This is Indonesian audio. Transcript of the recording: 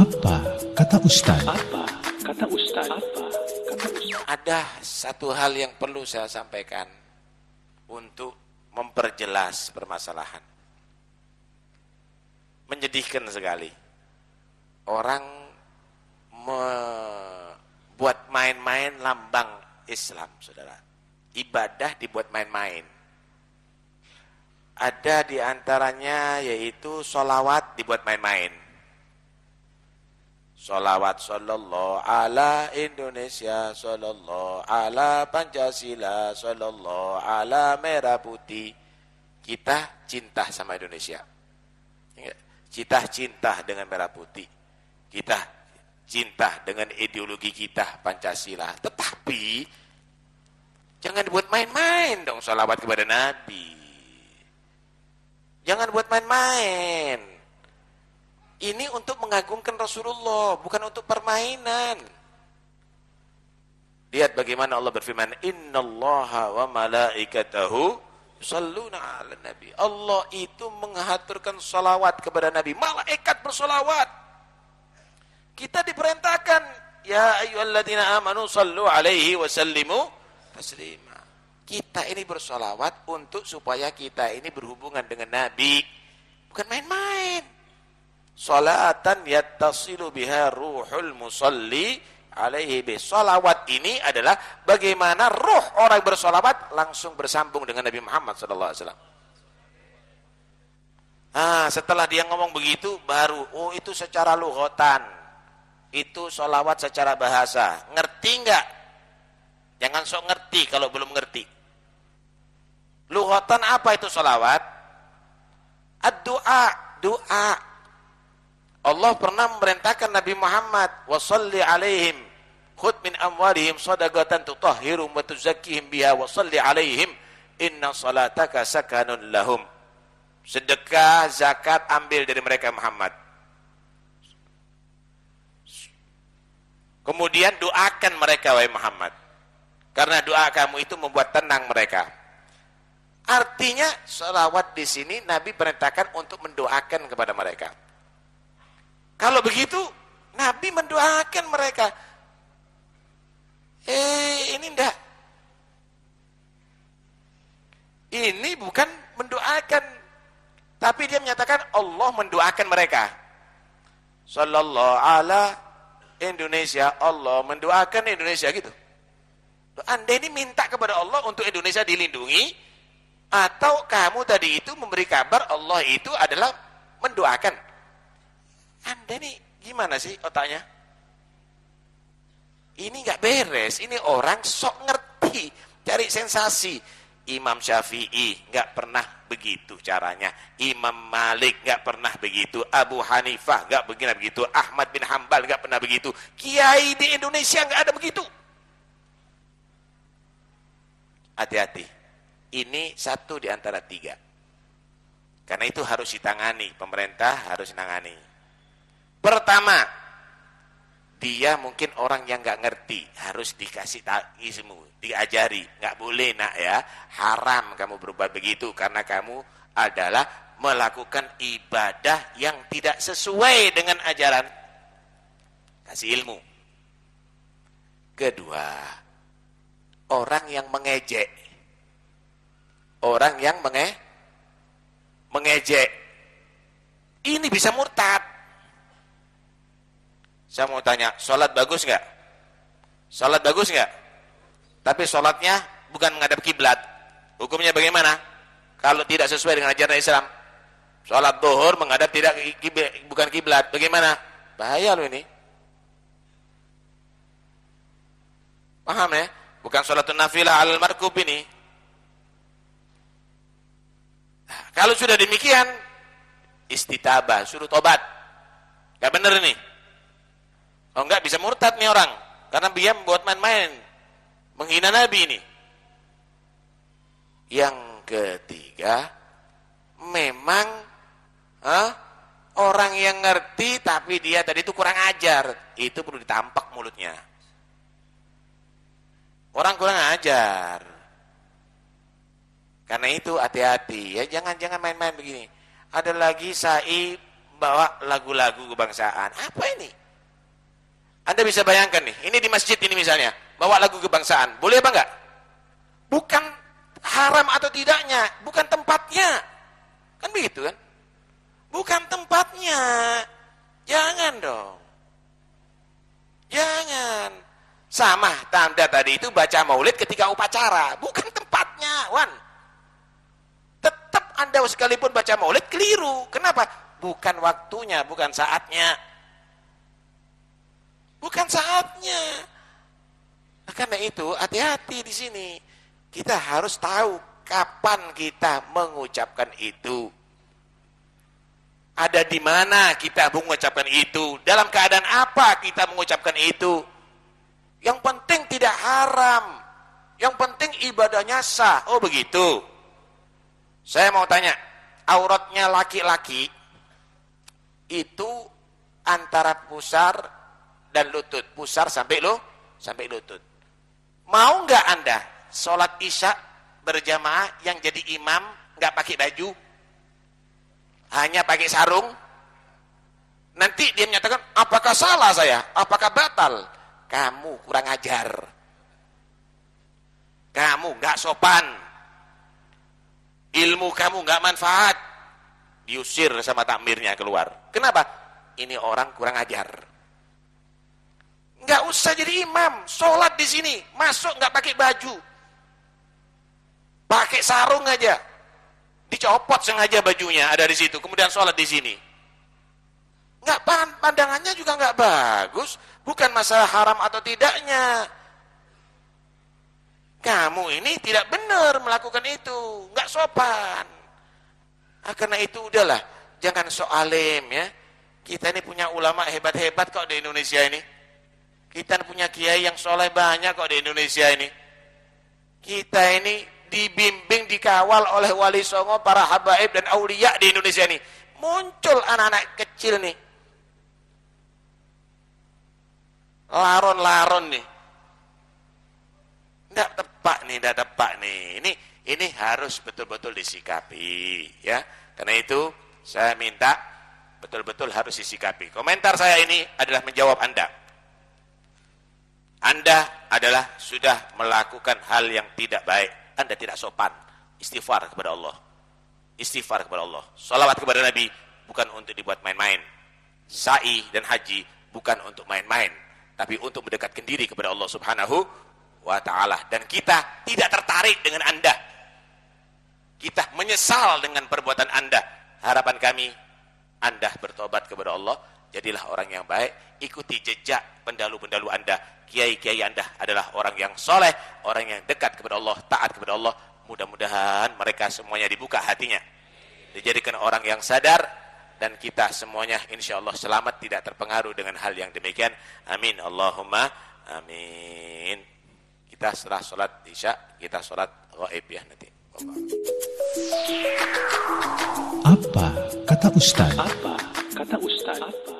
Apa kata Ustaz? Apa kata Ustaz? Apa kata Ustaz? Ada satu hal yang perlu saya sampaikan untuk memperjelas permasalahan. Menyedihkan sekali. Orang membuat main-main lambang Islam, saudara. Ibadah dibuat main-main ada di antaranya yaitu solawat dibuat main-main. Salawat sallallahu ala Indonesia sallallahu ala Pancasila sallallahu ala merah putih. Kita cinta sama Indonesia. Ya kita cinta dengan merah putih. Kita cinta dengan ideologi kita Pancasila. Tetapi jangan buat main-main dong salawat kepada Nabi. Jangan buat main-main ini untuk mengagungkan Rasulullah, bukan untuk permainan. Lihat bagaimana Allah berfirman, "Innallaha wa malaikatahu yusalluna 'alan nabi." Allah itu menghaturkan salawat kepada nabi, malaikat bersolawat. Kita diperintahkan, "Ya ayyuhalladzina amanu sallu 'alaihi wa sallimu taslima." Kita ini bersolawat untuk supaya kita ini berhubungan dengan nabi, bukan main-main. Salatan yattasilu biha ruhul musalli alaihi bi. Salawat ini adalah bagaimana roh orang bersolawat langsung bersambung dengan Nabi Muhammad sallallahu alaihi wasallam. Nah, setelah dia ngomong begitu baru oh itu secara lughatan. itu solawat secara bahasa ngerti enggak? jangan sok ngerti kalau belum ngerti Lughatan apa itu solawat ad doa doa Allah pernah memerintahkan Nabi Muhammad wasalli alaihim khud min amwalihim sadaqatan tutahhirum wa tuzakkihim biha wasalli alaihim inna salataka sakanun lahum sedekah zakat ambil dari mereka Muhammad kemudian doakan mereka wahai Muhammad karena doa kamu itu membuat tenang mereka artinya selawat di sini Nabi perintahkan untuk mendoakan kepada mereka kalau begitu, Nabi mendoakan mereka. Eh, ini ndak. Ini bukan mendoakan. Tapi dia menyatakan Allah mendoakan mereka. Sallallahu ala Indonesia. Allah mendoakan Indonesia gitu. Anda ini minta kepada Allah untuk Indonesia dilindungi. Atau kamu tadi itu memberi kabar Allah itu adalah mendoakan. Anda nih gimana sih otaknya? Ini nggak beres, ini orang sok ngerti, cari sensasi. Imam Syafi'i nggak pernah begitu caranya. Imam Malik nggak pernah begitu. Abu Hanifah nggak begini begitu. Ahmad bin Hambal nggak pernah begitu. Kiai di Indonesia nggak ada begitu. Hati-hati. Ini satu di antara tiga. Karena itu harus ditangani. Pemerintah harus ditangani. Pertama, dia mungkin orang yang nggak ngerti, harus dikasih ilmu, diajari. Nggak boleh nak ya, haram kamu berubah begitu karena kamu adalah melakukan ibadah yang tidak sesuai dengan ajaran. Kasih ilmu. Kedua, orang yang mengejek. Orang yang menge mengejek. Ini bisa murtad. Saya mau tanya, sholat bagus nggak? Sholat bagus nggak? Tapi sholatnya bukan menghadap kiblat. Hukumnya bagaimana? Kalau tidak sesuai dengan ajaran Islam, sholat dohur menghadap tidak bukan kiblat, bagaimana? Bahaya loh ini. Paham ya? Bukan sholat nafilah al markub ini. Nah, kalau sudah demikian, istitabah, suruh tobat. Gak bener nih. Kalau oh, enggak bisa murtad nih orang. Karena dia membuat main-main. Menghina Nabi ini. Yang ketiga, memang huh, eh, orang yang ngerti tapi dia tadi itu kurang ajar. Itu perlu ditampak mulutnya. Orang kurang ajar. Karena itu hati-hati ya, jangan-jangan main-main begini. Ada lagi sa'i bawa lagu-lagu kebangsaan. Apa ini? Anda bisa bayangkan nih, ini di masjid ini misalnya, bawa lagu kebangsaan, boleh apa enggak? Bukan haram atau tidaknya, bukan tempatnya. Kan begitu kan? Bukan tempatnya. Jangan dong. Jangan. Sama tanda tadi itu baca maulid ketika upacara, bukan tempatnya, Wan. Tetap Anda sekalipun baca maulid keliru. Kenapa? Bukan waktunya, bukan saatnya. Bukan saatnya. Nah, karena itu hati-hati di sini. Kita harus tahu kapan kita mengucapkan itu. Ada di mana kita mengucapkan itu? Dalam keadaan apa kita mengucapkan itu? Yang penting tidak haram. Yang penting ibadahnya sah. Oh begitu. Saya mau tanya, auratnya laki-laki itu antara pusar dan lutut, pusar sampai lo sampai lutut. Mau nggak Anda sholat Isya berjamaah yang jadi imam nggak pakai baju? Hanya pakai sarung? Nanti dia menyatakan, apakah salah saya? Apakah batal? Kamu kurang ajar. Kamu nggak sopan. Ilmu kamu nggak manfaat. Diusir sama takmirnya keluar. Kenapa? Ini orang kurang ajar Nggak usah jadi imam. Sholat di sini. Masuk nggak pakai baju. Pakai sarung aja. Dicopot sengaja bajunya ada di situ. Kemudian sholat di sini. Nggak pandangannya juga nggak bagus. Bukan masalah haram atau tidaknya. Kamu ini tidak benar melakukan itu. Nggak sopan. Nah, karena itu udahlah. Jangan soalim ya. Kita ini punya ulama hebat-hebat kok di Indonesia ini kita punya kiai yang soleh banyak kok di Indonesia ini. Kita ini dibimbing, dikawal oleh wali songo, para habaib dan aulia di Indonesia ini. Muncul anak-anak kecil nih. Laron-laron nih. Tidak tepat nih, tidak tepat nih. Ini ini harus betul-betul disikapi ya. Karena itu saya minta betul-betul harus disikapi. Komentar saya ini adalah menjawab Anda. Anda adalah sudah melakukan hal yang tidak baik. Anda tidak sopan. Istighfar kepada Allah. Istighfar kepada Allah. Salawat kepada Nabi bukan untuk dibuat main-main. Sa'i dan haji bukan untuk main-main. Tapi untuk mendekatkan diri kepada Allah subhanahu wa ta'ala. Dan kita tidak tertarik dengan Anda. Kita menyesal dengan perbuatan Anda. Harapan kami, Anda bertobat kepada Allah jadilah orang yang baik, ikuti jejak pendalu pendalu Anda, kiai-kiai Anda adalah orang yang soleh, orang yang dekat kepada Allah, taat kepada Allah, mudah-mudahan mereka semuanya dibuka hatinya, dijadikan orang yang sadar, dan kita semuanya insya Allah selamat tidak terpengaruh dengan hal yang demikian, amin, Allahumma amin. Kita setelah sholat isya, kita sholat gaib ya nanti. Apa kata Ustaz? Apa kata Ustaz? Apa?